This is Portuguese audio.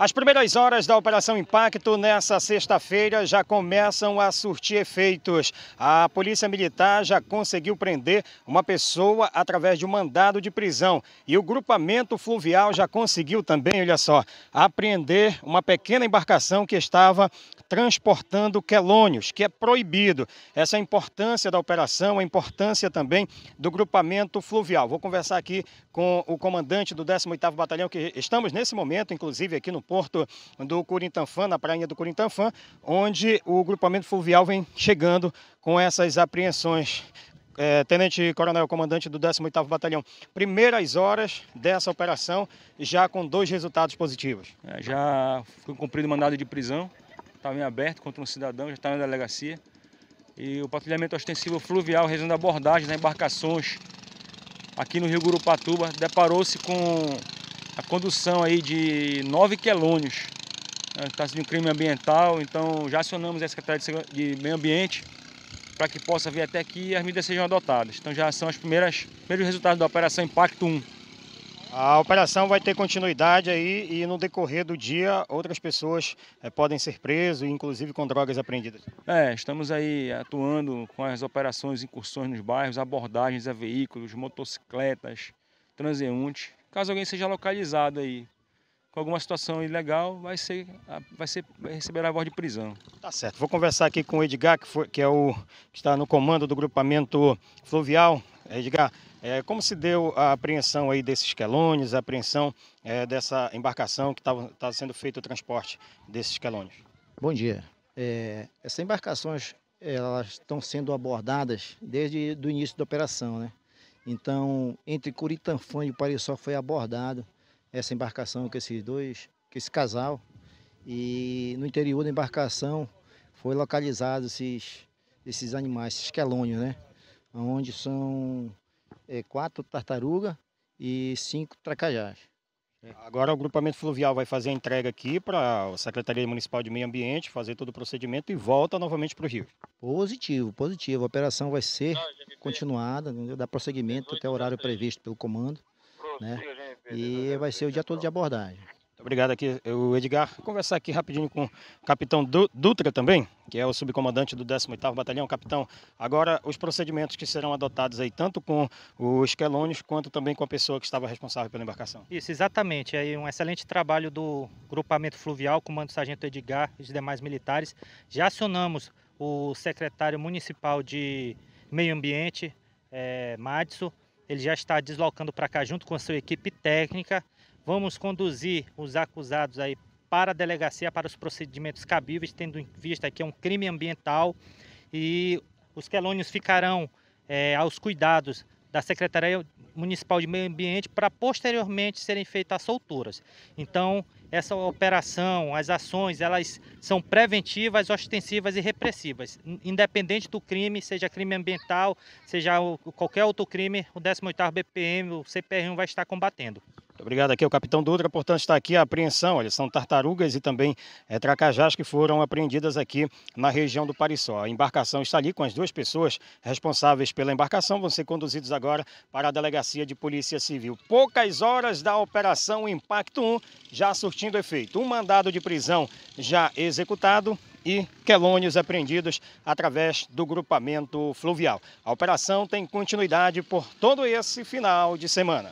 As primeiras horas da Operação Impacto nessa sexta-feira já começam a surtir efeitos. A Polícia Militar já conseguiu prender uma pessoa através de um mandado de prisão. E o grupamento fluvial já conseguiu também, olha só, apreender uma pequena embarcação que estava transportando quelônios, que é proibido. Essa é a importância da operação, a importância também do grupamento fluvial. Vou conversar aqui com o comandante do 18º Batalhão, que estamos nesse momento, inclusive aqui no porto do Curitanfã, na prainha do Curitanfã, onde o grupamento fluvial vem chegando com essas apreensões. É, Tenente Coronel Comandante do 18º Batalhão, primeiras horas dessa operação, já com dois resultados positivos. É, já foi cumprido mandado de prisão, estava em aberto contra um cidadão, já está na delegacia. E o patrulhamento ostensivo fluvial, realizando abordagens embarcações aqui no Rio Gurupatuba, deparou-se com a condução aí de nove quelônios. Né, Está sendo um crime ambiental, então já acionamos a Secretaria de Meio Ambiente para que possa vir até aqui e as medidas sejam adotadas. Então já são os primeiros resultados da Operação Impacto 1. A operação vai ter continuidade aí e no decorrer do dia outras pessoas é, podem ser presas, inclusive com drogas apreendidas. É, estamos aí atuando com as operações, incursões nos bairros, abordagens a veículos, motocicletas, transeuntes, Caso alguém seja localizado aí com alguma situação ilegal, vai ser, vai ser vai receber a voz de prisão. Tá certo. Vou conversar aqui com o Edgar, que, foi, que é o que está no comando do grupamento fluvial. É, Edgar, é, como se deu a apreensão aí desses quelones, a apreensão é, dessa embarcação que estava tá, tá sendo feito o transporte desses quelones? Bom dia. É, essas embarcações elas estão sendo abordadas desde o início da operação, né? Então, entre Curitanfã e o Parisol foi abordado essa embarcação com esses dois, com esse casal. E no interior da embarcação foi localizado esses, esses animais, esses quelônios, né? Onde são é, quatro tartarugas e cinco tracajás. Agora o grupamento fluvial vai fazer a entrega aqui para a Secretaria Municipal de Meio Ambiente, fazer todo o procedimento e volta novamente para o rio. Positivo, positivo. A operação vai ser continuada, entendeu? dar prosseguimento até o horário previsto pelo comando. Né? E vai ser o dia todo de abordagem. Muito obrigado aqui, o Edgar. Vou conversar aqui rapidinho com o capitão Dutra também, que é o subcomandante do 18º Batalhão. Capitão, agora os procedimentos que serão adotados aí, tanto com os quelônios, quanto também com a pessoa que estava responsável pela embarcação. Isso, exatamente. É um excelente trabalho do grupamento fluvial, comando sargento Edgar e os demais militares. Já acionamos o secretário municipal de Meio Ambiente, é, Madison, ele já está deslocando para cá junto com a sua equipe técnica. Vamos conduzir os acusados aí para a delegacia para os procedimentos cabíveis, tendo em vista que é um crime ambiental e os quelônios ficarão é, aos cuidados da Secretaria Municipal de Meio Ambiente para posteriormente serem feitas solturas. Então, essa operação, as ações, elas são preventivas, ostensivas e repressivas. Independente do crime, seja crime ambiental, seja qualquer outro crime, o 18º BPM, o CPR1 vai estar combatendo. Muito obrigado aqui, o capitão Dutra. Portanto, está aqui a apreensão. Olha, são tartarugas e também é, tracajás que foram apreendidas aqui na região do Parisó. A embarcação está ali com as duas pessoas responsáveis pela embarcação. Vão ser conduzidos agora para a Delegacia de Polícia Civil. Poucas horas da Operação Impacto 1 já surtindo efeito. Um mandado de prisão já executado e quelônios apreendidos através do grupamento fluvial. A operação tem continuidade por todo esse final de semana.